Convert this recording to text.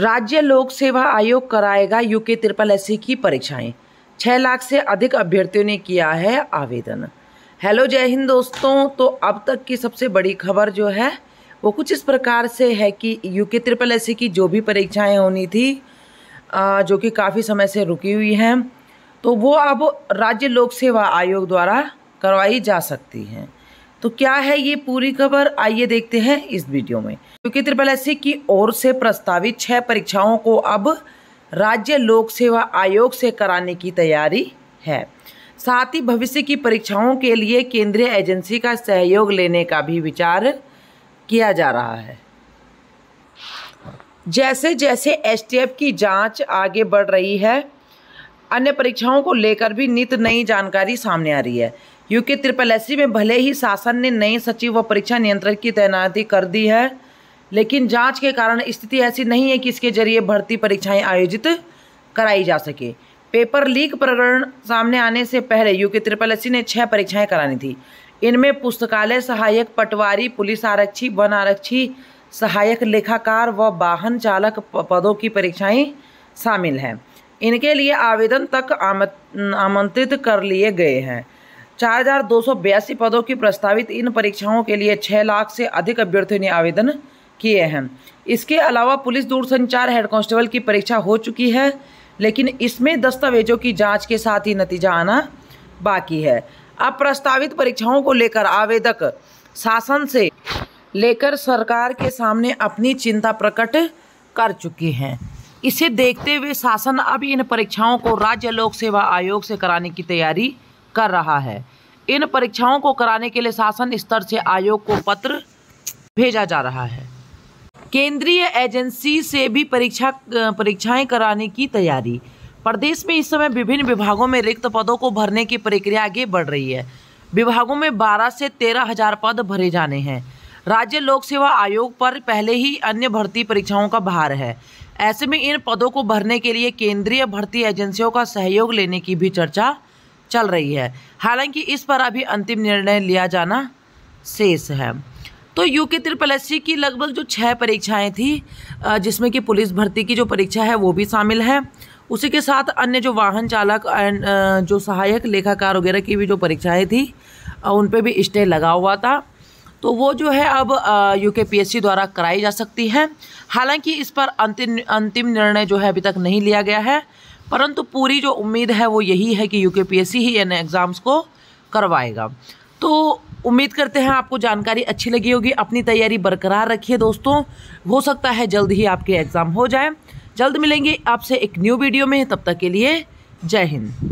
राज्य लोक सेवा आयोग कराएगा यूके त्रिपल एस की परीक्षाएं छः लाख से अधिक अभ्यर्थियों ने किया है आवेदन हेलो जय हिंद दोस्तों तो अब तक की सबसे बड़ी खबर जो है वो कुछ इस प्रकार से है कि यूके त्रिपल एस की जो भी परीक्षाएं होनी थी जो कि काफ़ी समय से रुकी हुई हैं तो वो अब राज्य लोक सेवा आयोग द्वारा करवाई जा सकती हैं तो क्या है ये पूरी खबर आइए देखते हैं इस वीडियो में क्योंकि त्रिपल एस की ओर से प्रस्तावित छह परीक्षाओं को अब राज्य लोक सेवा आयोग से कराने की तैयारी है साथ ही भविष्य की परीक्षाओं के लिए केंद्रीय एजेंसी का सहयोग लेने का भी विचार किया जा रहा है जैसे जैसे एसटीएफ की जांच आगे बढ़ रही है अन्य परीक्षाओं को लेकर भी नित नई जानकारी सामने आ रही है यूके ट्रिपल एस में भले ही शासन ने नए सचिव व परीक्षा नियंत्रक की तैनाती कर दी है लेकिन जांच के कारण स्थिति ऐसी नहीं है कि इसके जरिए भर्ती परीक्षाएं आयोजित कराई जा सके पेपर लीक प्रकरण सामने आने से पहले यूके ट्रिपल एस ने छः परीक्षाएं करानी थी इनमें पुस्तकालय सहायक पटवारी पुलिस आरक्षी वन आरक्षी सहायक लेखाकार व वाहन चालक पदों की परीक्षाएँ शामिल हैं इनके लिए आवेदन तक आमंत्रित कर लिए गए हैं चार हजार दो सौ बयासी पदों की प्रस्तावित इन परीक्षाओं के लिए छः लाख से अधिक अभ्यर्थियों ने आवेदन किए हैं इसके अलावा पुलिस दूरसंचार हेड कांस्टेबल की परीक्षा हो चुकी है लेकिन इसमें दस्तावेजों की जांच के साथ ही नतीजा आना बाकी है अब प्रस्तावित परीक्षाओं को लेकर आवेदक शासन से लेकर सरकार के सामने अपनी चिंता प्रकट कर चुकी हैं इसे देखते हुए शासन अब इन परीक्षाओं को राज्य लोक सेवा आयोग से कराने की तैयारी कर रहा है इन परीक्षाओं को कराने के लिए शासन स्तर से आयोग को पत्र भेजा जा रहा है केंद्रीय एजेंसी से भी परीक्षा परीक्षाएं कराने की तैयारी प्रदेश में इस समय विभिन्न विभागों में रिक्त पदों को भरने की प्रक्रिया आगे बढ़ रही है विभागों में 12 से तेरह हजार पद भरे जाने हैं राज्य लोक सेवा आयोग पर पहले ही अन्य भर्ती परीक्षाओं का भार है ऐसे में इन पदों को भरने के लिए केंद्रीय भर्ती एजेंसियों का सहयोग लेने की भी चर्चा चल रही है हालांकि इस पर अभी अंतिम निर्णय लिया जाना शेष है तो यू के एस की लगभग जो छः परीक्षाएं थी जिसमें कि पुलिस भर्ती की जो परीक्षा है वो भी शामिल है उसी के साथ अन्य जो वाहन चालक एंड जो सहायक लेखाकार वगैरह की भी जो परीक्षाएं थी उन पर भी स्टे लगा हुआ था तो वो जो है अब यू के पी एस सी द्वारा कराई जा सकती है हालांकि इस पर अंतिम अंतिम निर्णय जो है अभी तक नहीं लिया गया है परंतु पूरी जो उम्मीद है वो यही है कि U K P S C ही इन एग्ज़ाम्स को करवाएगा तो उम्मीद करते हैं आपको जानकारी अच्छी लगी होगी अपनी तैयारी बरकरार रखिए दोस्तों हो सकता है जल्द ही आपके एग्ज़ाम हो जाए जल्द मिलेंगे आपसे एक न्यू वीडियो में तब तक के लिए जय हिंद